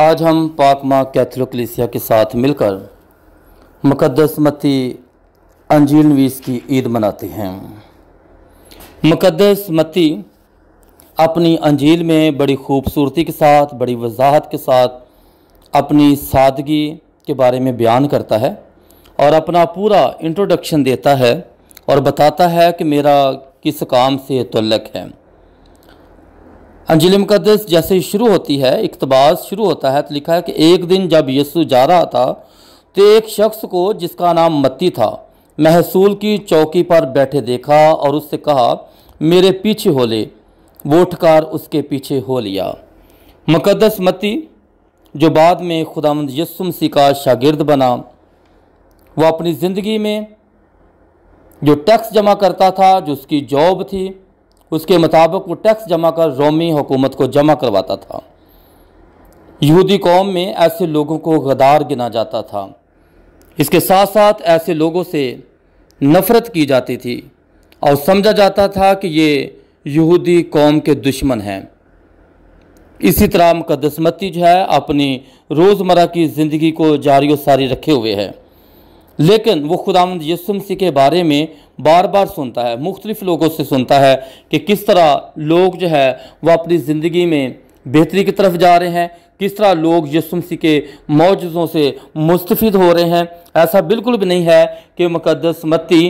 आज हम पाक माँ कैथोलिक कलिसिया के साथ मिलकर मुकदस मती अंजील नवीस की ईद मनाते हैं मुकदस मती अपनी अंजील में बड़ी खूबसूरती के साथ बड़ी वजाहत के साथ अपनी सादगी के बारे में बयान करता है और अपना पूरा इंट्रोडक्शन देता है और बताता है कि मेरा किस काम से तल्लक है अंजिल मुकदस जैसे शुरू होती है इकतबास शुरू होता है तो लिखा है कि एक दिन जब यस्सु जा रहा था तो एक शख्स को जिसका नाम मत्ती था महसूल की चौकी पर बैठे देखा और उससे कहा मेरे पीछे हो ले वो उठकर उसके पीछे हो लिया मुकदस मत्ती जो बाद में खुदा यसु मसीह का शागिर्द बना वह अपनी ज़िंदगी में जो टैक्स जमा करता था जो उसकी जॉब थी उसके मुताबिक वो टैक्स जमा कर रोमी हुकूमत को जमा करवाता था यहूदी कौम में ऐसे लोगों को गदार गिना जाता था इसके साथ साथ ऐसे लोगों से नफ़रत की जाती थी और समझा जाता था कि ये यहूदी कौम के दुश्मन हैं इसी तरह मुकदसमती जो है अपनी रोज़मर्रा की ज़िंदगी को जारी सारी रखे हुए है लेकिन वो खुदा यसु मसीह के बारे में बार बार सुनता है मुख्तलिफ लोगों से सुनता है कि किस तरह लोग जो है वह अपनी ज़िंदगी में बेहतरी की तरफ जा रहे हैं किस तरह लोग यसु मसीह के मौजों से मुस्तफ़ हो रहे हैं ऐसा बिल्कुल भी नहीं है कि मुकदस मत्ती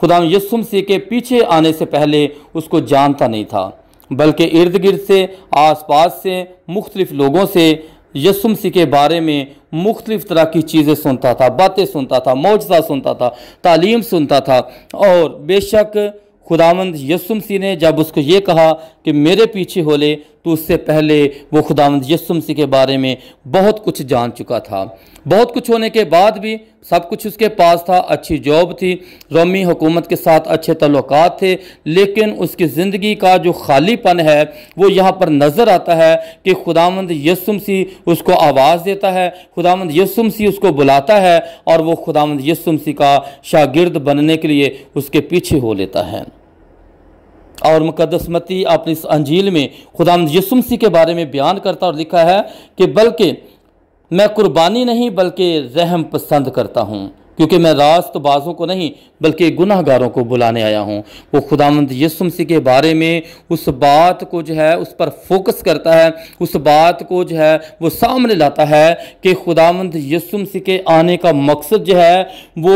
खुदा यसु मसीह के पीछे आने से पहले उसको जानता नहीं था बल्कि इर्द गिर्द से आस पास से मुख्तलिफ़ लोगों से यसुम सी के बारे में मुख्तलिफ तरह की चीज़ें सुनता था बातें सुनता था मुआजा सुनता था तालीम सुनता था और बेशक खुदावंद यसुम सी ने जब उसको ये कहा कि मेरे पीछे हो ले तो उससे पहले वो खुदावंद यसुमसी के बारे में बहुत कुछ जान चुका था बहुत कुछ होने के बाद भी सब कुछ उसके पास था अच्छी जॉब थी रोमी हुकूमत के साथ अच्छे तल्लक थे लेकिन उसकी ज़िंदगी का जो खालीपन है वो यहाँ पर नज़र आता है कि खुदामंद यसुम सी उसको आवाज़ देता है खुदामंद यसुम सी उसको बुलाता है और वो खुदामंद यसुम सी का शागिर्द बनने के लिए उसके पीछे हो लेता है और मुकदसमती अपनी इस अंजील में खुदा यसुमसी के बारे में बयान करता और लिखा है कि बल्कि मैं कुर्बानी नहीं बल्कि रहम पसंद करता हूँ क्योंकि मैं रास्त बाजों को नहीं बल्कि गुनाहगारों को बुलाने आया हूँ वो खुदामंद यसुमसी के बारे में उस बात को जो है उस पर फोकस करता है उस बात को जो है वो सामने लाता है कि खुदामंद यसुमसी के आने का मकसद जो है वो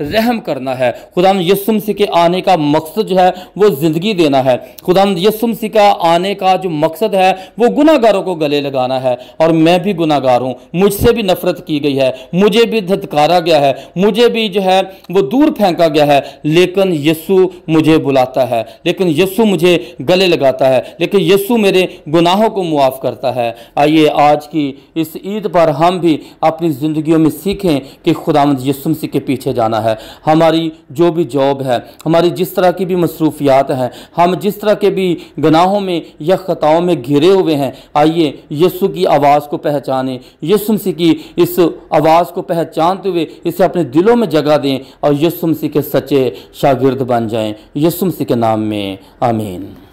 रहम करना है खुदाम यसुमसी के आने का मकसद जो है वो ज़िंदगी देना है खुदाम यसुमसी का आने का जो मकसद है वो गुनागारों को गले लगाना है और मैं भी गुनागार हूँ मुझसे भी नफरत की गई है मुझे भी धतकारा गया है मुझे भी जो है वो दूर फेंका गया है लेकिन यस्सु मुझे बुलाता है लेकिन यस्सु मुझे गले लगाता है लेकिन यस्सु मेरे गुनाहों को मुआफ़ करता है आइए आज की इस ईद पर हम भी अपनी ज़िंदगियों में सीखें कि खुदा यस्सु मसीह के पीछे जाना है हमारी जो भी जॉब है हमारी जिस तरह की भी मसरूफियात हैं हम जिस तरह के भी गुनाहों में या ख़ताओं में घिरे हुए हैं आइए यस्सु की आवाज़ को पहचानें यस्सु मसीह की इस आवाज़ को पहचानते हुए इसे अपने दिलों में जगा दें और यसुम के सच्चे शागिर्द बन जाएं यसुम के नाम में आमीन